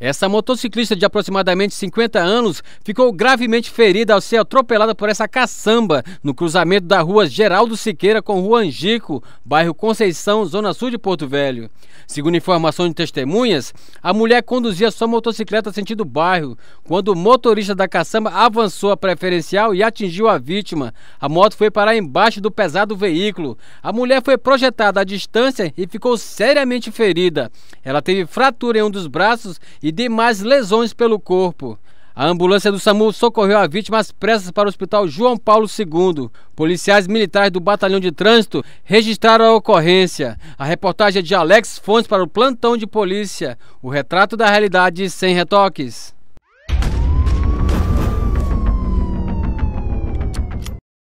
Essa motociclista de aproximadamente 50 anos ficou gravemente ferida ao ser atropelada por essa caçamba no cruzamento da rua Geraldo Siqueira com Rua Angico, bairro Conceição, zona sul de Porto Velho. Segundo informações de testemunhas, a mulher conduzia sua motocicleta sentido bairro quando o motorista da caçamba avançou a preferencial e atingiu a vítima. A moto foi parar embaixo do pesado veículo. A mulher foi projetada à distância e ficou seriamente ferida. Ela teve fratura em um dos braços e e demais lesões pelo corpo. A ambulância do SAMU socorreu a vítima às pressas para o Hospital João Paulo II. Policiais militares do Batalhão de Trânsito registraram a ocorrência. A reportagem é de Alex Fontes para o Plantão de Polícia. O retrato da realidade sem retoques.